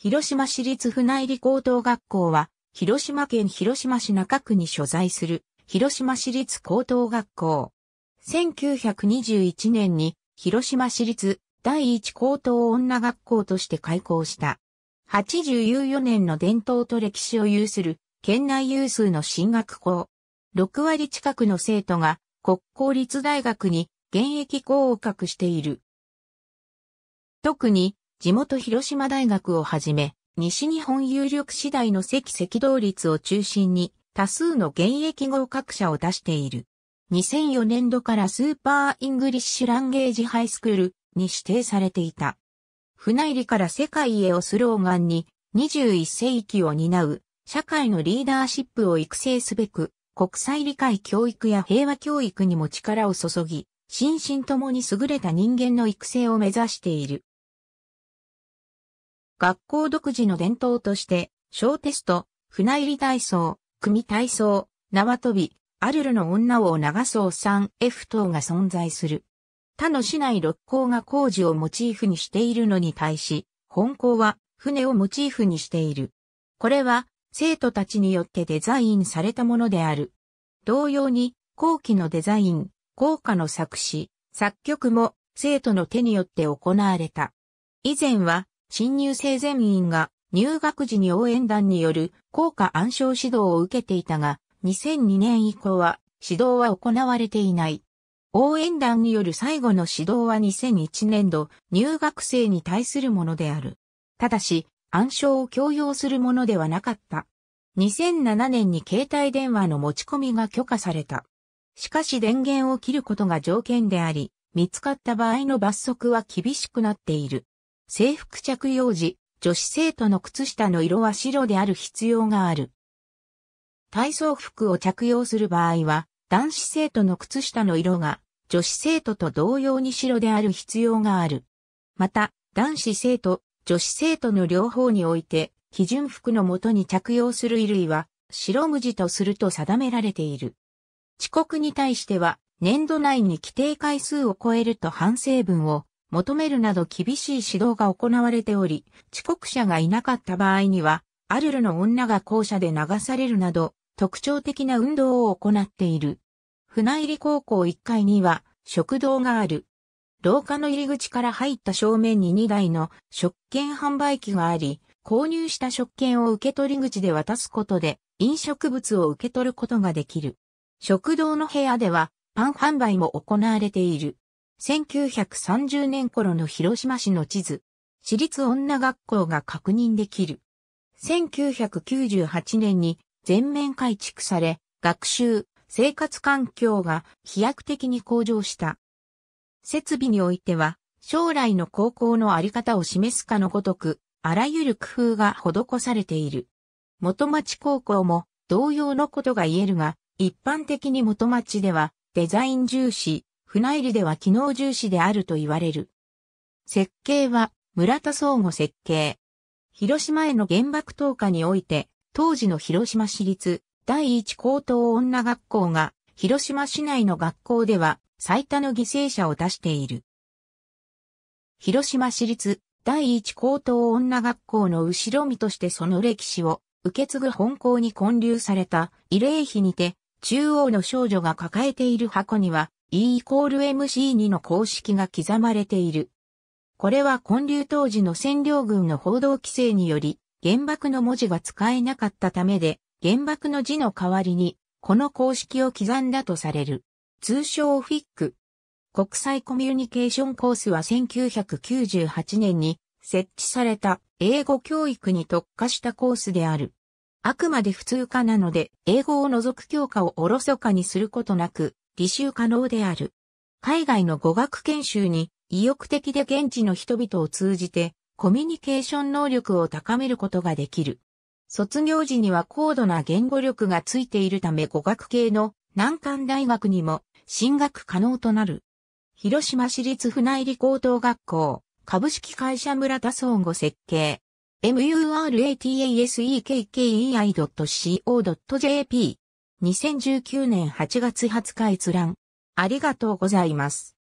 広島市立船入高等学校は、広島県広島市中区に所在する、広島市立高等学校。1921年に、広島市立第一高等女学校として開校した。84年の伝統と歴史を有する、県内有数の進学校。6割近くの生徒が、国公立大学に現役校を獲している。特に、地元広島大学をはじめ、西日本有力次第の赤赤道率を中心に、多数の現役合格者を出している。2004年度からスーパーイングリッシュランゲージハイスクールに指定されていた。船入りから世界へをスローガンに21世紀を担う社会のリーダーシップを育成すべく国際理解教育や平和教育にも力を注ぎ、心身ともに優れた人間の育成を目指している。学校独自の伝統として、小テスト、船入り体操、組体操、縄跳び、アルルの女を流そう 3F 等が存在する。他の市内六校が工事をモチーフにしているのに対し、本校は船をモチーフにしている。これは生徒たちによってデザインされたものである。同様に、後期のデザイン、効果の作詞、作曲も生徒の手によって行われた。以前は新入生全員が入学時に応援団による効果暗証指導を受けていたが、2002年以降は指導は行われていない。応援団による最後の指導は2001年度入学生に対するものである。ただし、暗証を強要するものではなかった。2007年に携帯電話の持ち込みが許可された。しかし電源を切ることが条件であり、見つかった場合の罰則は厳しくなっている。制服着用時、女子生徒の靴下の色は白である必要がある。体操服を着用する場合は、男子生徒の靴下の色が女子生徒と同様に白である必要がある。また、男子生徒、女子生徒の両方において、基準服のもとに着用する衣類は、白無地とすると定められている。遅刻に対しては、年度内に規定回数を超えると反省文を求めるなど厳しい指導が行われており、遅刻者がいなかった場合には、アルルの女が校舎で流されるなど、特徴的な運動を行っている。船入り高校1階には食堂がある。廊下の入り口から入った正面に2台の食券販売機があり、購入した食券を受け取り口で渡すことで飲食物を受け取ることができる。食堂の部屋ではパン販売も行われている。1930年頃の広島市の地図、私立女学校が確認できる。1998年に全面改築され、学習、生活環境が飛躍的に向上した。設備においては、将来の高校のあり方を示すかのごとく、あらゆる工夫が施されている。元町高校も同様のことが言えるが、一般的に元町ではデザイン重視、船入りでは機能重視であると言われる。設計は村田総合設計。広島への原爆投下において、当時の広島市立第一高等女学校が広島市内の学校では最多の犠牲者を出している。広島市立第一高等女学校の後ろ身としてその歴史を受け継ぐ本校に建立された慰霊碑にて中央の少女が抱えている箱には E イコール MC2 の公式が刻まれている。これは混流当時の占領軍の報道規制により、原爆の文字が使えなかったためで、原爆の字の代わりに、この公式を刻んだとされる。通称フィック。国際コミュニケーションコースは1998年に設置された英語教育に特化したコースである。あくまで普通科なので、英語を除く教科をおろそかにすることなく、履修可能である。海外の語学研修に意欲的で現地の人々を通じてコミュニケーション能力を高めることができる。卒業時には高度な言語力がついているため語学系の難関大学にも進学可能となる。広島市立船入高等学校、株式会社村田総合設計、muratasEKKEI.co.jp 2019年8月20日閲覧。ありがとうございます。